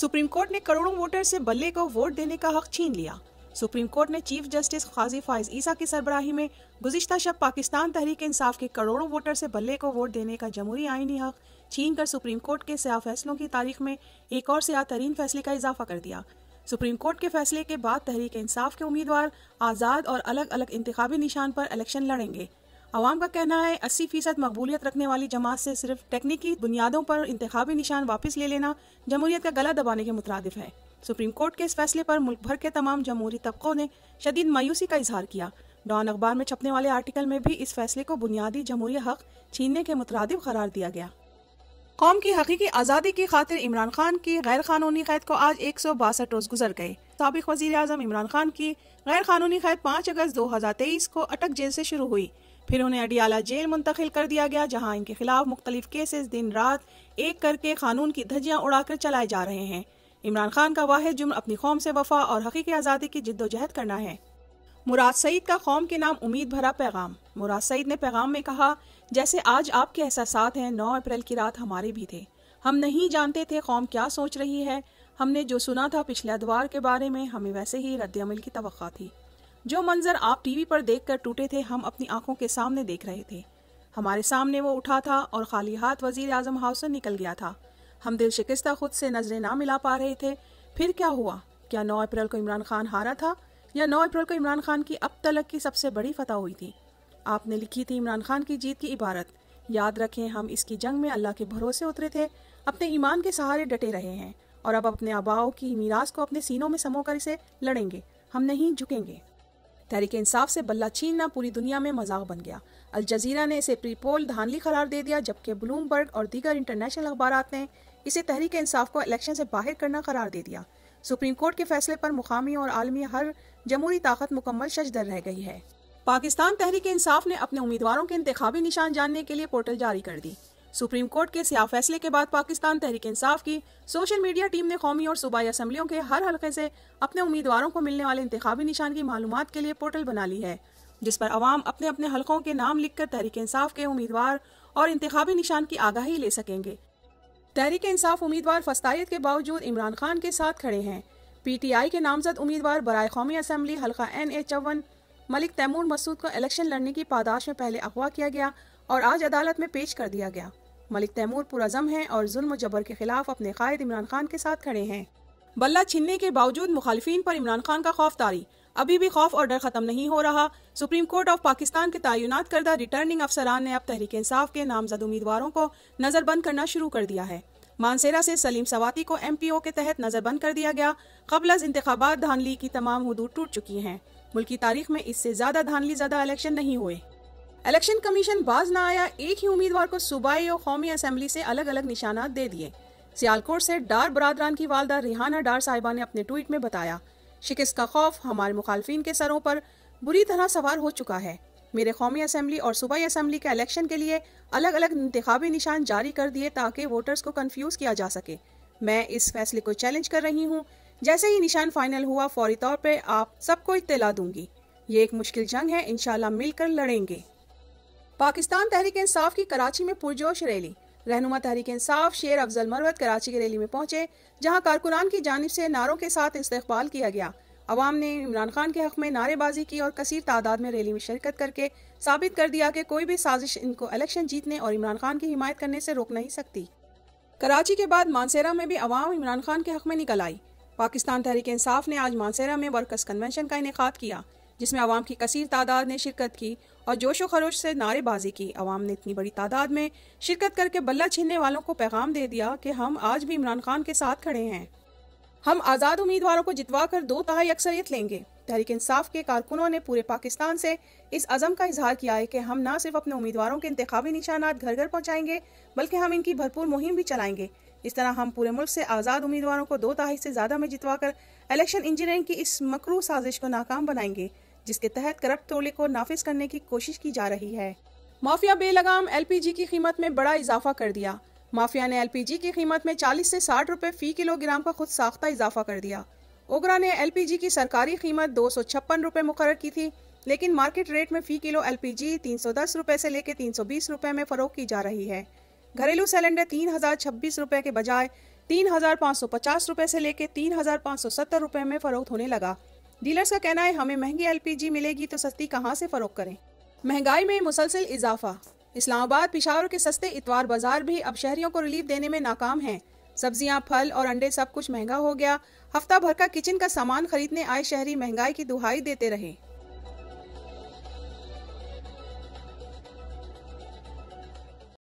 supreme court ने करोड़ों voter से बल्ले को वोट देने का हक छीन लिया सुप्रीम कोर्ट ने चीफ जस्टिस खाजी फाइज ईसा की सरबराही में गुजशत शब पाकिस्तान तहरीक इंसाफ के करोड़ों वोटर से बल्ले को वोट देने का जमहूरी आईनी हक छीन कर सुप्रीम कोर्ट के सयाह फैसलों की तारीख में एक और सयाह तरीन फैसले का इजाफा कर दिया सुप्रीम कोर्ट के फैसले के बाद तहरीक इंसाफ के उम्मीदवार आज़ाद और अलग अलग इंतबी निशान पर इलेक्शन लड़ेंगे अवाम का कहना है अस्सी फीसद मकबूलियत रखने वाली जमात से सिर्फ टेक्निकी बुनियादों पर इंतबी निशान वापस ले लेना जमहूरियत का गला दबाने के मुतरद है सुप्रीम कोर्ट के इस फैसले पर मुल्क भर के तमाम जमहूरी तबकों ने शदीद मायूसी का इजहार किया डॉन अखबार में छपने वाले आर्टिकल में भी इस फैसले को बुनियादी जमहूरी हक छीनने के मुतरद करार दिया गया कौम की हकीकी आज़ादी की खातिर इमरान खान की गैर कानूनी कैद को आज एक सौ बासठ रोज गुजर गए सबक वजी अजम इमरान खान की गैर कानूनी कैद पाँच अगस्त दो हजार तेईस को अटक जेल से शुरू हुई फिर उन्हें अडियाला जेल मुंतकिल कर दिया गया जहां इनके खिलाफ मुख्तलिफ केसेस दिन रात एक करके कानून की धज्जियां उड़ाकर चलाए जा रहे हैं इमरान खान का वाहिद जुम्म अपनी कौम से वफा और हकीकी आज़ादी की जिद्दोजहद करना है मुराद सईद का कौम के नाम उम्मीद भरा पैगाम मुराद सईद ने पैगाम में कहा जैसे आज आपके एहसास हैं नौ अप्रैल की रात हमारे भी थे हम नहीं जानते थे कौम क्या सोच रही है हमने जो सुना था पिछले अदवार के बारे में हमें वैसे ही रद्द अमल की तो थी जो मंजर आप टीवी पर देखकर टूटे थे हम अपनी आंखों के सामने देख रहे थे हमारे सामने वो उठा था और खाली हाथ वजीर आजम हाउस से निकल गया था हम दिल शिकस्ता खुद से नजरें ना मिला पा रहे थे फिर क्या हुआ क्या नौ अप्रैल को इमरान खान हारा था या नौ अप्रैल को इमरान खान की अब तलक की सबसे बड़ी फतह हुई थी आपने लिखी थी इमरान खान की जीत की इबारत याद रखें हम इसकी जंग में अल्लाह के भरोसे उतरे थे अपने ईमान के सहारे डटे रहे हैं और अब अपने आबाओं की मीरास को अपने सीनों में समोकर इसे लड़ेंगे हम नहीं झुकेंगे तहरीक इंसाफ से बल्ला छीनना पूरी दुनिया में मजाक बन गया अल जजीरा ने इसे प्रीपोल धानली करार दे दिया जबकि ब्लूमबर्ग और दीगर इंटरनेशनल अखबार ने इसे तहरीक इंसाफ को इलेक्शन से बाहर करना करार दे दिया सुप्रीम कोर्ट के फैसले पर मुकामी और आलमी हर जमहूरी ताकत मुकम्मल दर रह गई है पाकिस्तान तहरीक इंसाफ ने अपने उम्मीदवारों के इंतवी निशान जानने के लिए पोर्टल जारी कर दी सुप्रीम कोर्ट के सियाह फैसले के बाद पाकिस्तान तहरीक इंसाफ की सोशल मीडिया टीम ने कौमी और सूबाई असम्बलियों के हर हल्के से अपने उम्मीदवारों को मिलने वाले इंतबी निशान की मालूम के लिए पोर्टल बना ली है जिस पर आवाम अपने अपने हलकों के नाम लिखकर तहरीक इंसाफ के उम्मीदवार और इंतवी निशान की आगाही ले सकेंगे तहरीक इंसाफ उम्मीदवार फस्तायत के बावजूद इमरान खान के साथ खड़े हैं पीटीआई के नामजद उम्मीदवार बरए कौमी असम्बली हल्का एन ए चौवन मलिक तैमूर मसूद को इलेक्शन लड़ने की पादाश में पहले अगवा किया गया और आज अदालत में पेश कर दिया गया मलिक तैमूर पुरजम हैं और जुल्म जबर के खिलाफ अपने कायद इमरान खान के साथ खड़े हैं बल्ला छीनने के बावजूद मुखालफी पर इमरान खान का खौफ तारी अभी भी खौफ और डर खत्म नहीं हो रहा सुप्रीम कोर्ट ऑफ पाकिस्तान के तयनत करदा रिटर्निंग अफसरान ने अब तहरीक इंसाफ के नामजद उम्मीदवारों को नजरबंद करना शुरू कर दिया है मानसेरा से सलीम सवाती को एम पी ओ के तहत नजरबंद कर दिया गया कबल इंतबात धानली की तमाम हदूद टूट चुकी हैं मुल्की तारीख में इससे ज्यादा धानली ज्यादा इलेक्शन नहीं हुए इलेक्शन कमीशन बाज ना आया एक ही उम्मीदवार को सूबाई और कौमी असम्बली से अलग अलग निशाना दे दिए सियालकोट से डार बरदरान की वालदा रिहाना डार साहिबा ने अपने ट्वीट में बताया शिकस्त का खौफ हमारे मुखालफी के सरों पर बुरी तरह सवार हो चुका है मेरे कौमी असम्बली और सूबाई असम्बली के इलेक्शन के लिए अलग अलग इंतबी निशान जारी कर दिए ताकि वोटर्स को कन्फ्यूज किया जा सके मैं इस फैसले को चैलेंज कर रही हूँ जैसे ही निशान फाइनल हुआ फौरी तौर पर आप सबको इतला दूंगी ये एक मुश्किल जंग है इनशाला मिलकर लड़ेंगे पाकिस्तान तहरीक इंसाफ की कराची में पुरजोश रैली रहनुमा तहरीक इंसाफ शेर अफजल मरवत कराची की रैली में पहुंचे जहां कारकुनान की जानब से नारों के साथ इस्तेबाल किया गया अवाम ने इमरान खान के हक में नारेबाजी की और कसीर तादाद में रैली में शिरकत करके साबित कर दिया कि कोई भी साजिश इनको इलेक्शन जीतने और इमरान खान की हिमायत करने से रोक नहीं सकती कराची के बाद मानसेरा में भी अवाम इमरान खान के हक में निकल आई पाकिस्तान तहरीक इंसाफ ने आज मानसेरा में वर्कर्स कन्वेंशन का इनका किया जिसमें आवाम की कसर तादाद ने शिरकत की और जोशो खरोश से नारेबाजी की आवाम ने इतनी बड़ी तादाद में शिरकत करके बल्ला छीनने वालों को पैगाम दे दिया कि हम आज भी इमरान खान के साथ खड़े हैं हम आज़ाद उम्मीदवारों को जितवा कर दो तहाई अक्सरियत लेंगे तहरीक इंसाफ के कारकुनों ने पूरे पाकिस्तान से इस अज़म का इजहार किया है कि हम न सिर्फ अपने उम्मीदवारों के इंतबी निशानात घर घर पहुँचाएंगे बल्कि हम इनकी भरपूर मुहिम भी चलाएंगे इस तरह हम पूरे मुल्क से आज़ाद उम्मीदवारों को दो तहाई से ज़्यादा में जितवा कर इलेक्शन इंजीनियरिंग की इस मकरू साजिश को नाकाम बनाएंगे जिसके तहत करप्ट तोले को नाफिज करने की कोशिश की जा रही है माफिया बेलगाम एलपीजी की कीमत में बड़ा इजाफा कर दिया माफिया ने एलपीजी की कीमत में 40 से 60 रुपए फी किलोग्राम का खुद साख्ता इजाफा कर दिया ओगरा ने एलपीजी की सरकारी कीमत दो सौ छप्पन रुपये मुकर की थी लेकिन मार्केट रेट में फी किलो एलपीजी 310 रुपए से लेकर बीस रुपए में फरोख की जा रही है घरेलू सिलेंडर तीन हजार छब्बीस रुपए के बजाय तीन हजार पाँच सौ पचास रुपए से लेकर तीन हजार पाँच सौ सत्तर रूपए में फरोख्त होने लगा डीलर्स का कहना है हमें महंगी एलपीजी मिलेगी तो सस्ती कहाँ से फरोख करें महंगाई में मुसलसिल इजाफा इस्लामाबाद पिशावर के सस्ते इतवार बाजार भी अब शहरियों को रिलीफ देने में नाकाम हैं सब्जियां फल और अंडे सब कुछ महंगा हो गया हफ्ता भर का किचन का सामान खरीदने आए शहरी महंगाई की दुहाई देते रहे